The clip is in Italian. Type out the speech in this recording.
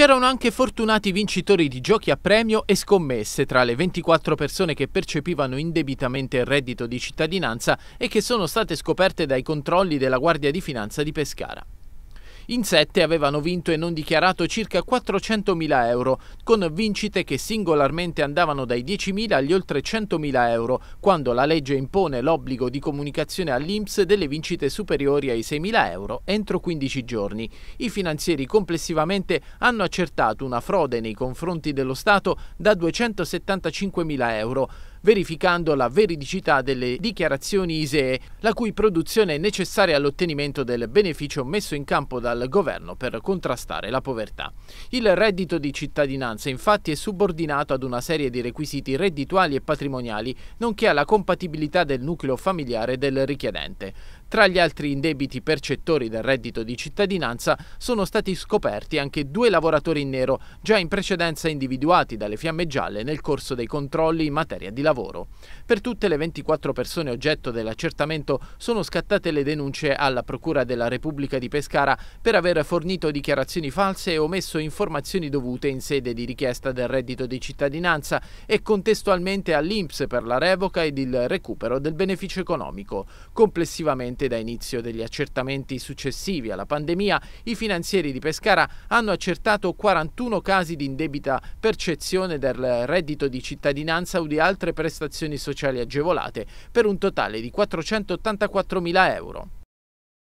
C'erano anche fortunati vincitori di giochi a premio e scommesse tra le 24 persone che percepivano indebitamente il reddito di cittadinanza e che sono state scoperte dai controlli della Guardia di Finanza di Pescara. In sette avevano vinto e non dichiarato circa 400.000 euro, con vincite che singolarmente andavano dai 10.000 agli oltre 100.000 euro, quando la legge impone l'obbligo di comunicazione all'Inps delle vincite superiori ai 6.000 euro entro 15 giorni. I finanzieri complessivamente hanno accertato una frode nei confronti dello Stato da 275.000 euro verificando la veridicità delle dichiarazioni ISEE, la cui produzione è necessaria all'ottenimento del beneficio messo in campo dal governo per contrastare la povertà. Il reddito di cittadinanza infatti è subordinato ad una serie di requisiti reddituali e patrimoniali, nonché alla compatibilità del nucleo familiare del richiedente. Tra gli altri indebiti percettori del reddito di cittadinanza sono stati scoperti anche due lavoratori in nero, già in precedenza individuati dalle fiamme gialle nel corso dei controlli in materia di lavoro. Per tutte le 24 persone oggetto dell'accertamento sono scattate le denunce alla Procura della Repubblica di Pescara per aver fornito dichiarazioni false e omesso informazioni dovute in sede di richiesta del reddito di cittadinanza e contestualmente all'INPS per la revoca ed il recupero del beneficio economico. Complessivamente Ovviamente da inizio degli accertamenti successivi alla pandemia, i finanzieri di Pescara hanno accertato 41 casi di indebita percezione del reddito di cittadinanza o di altre prestazioni sociali agevolate per un totale di 484.000 euro.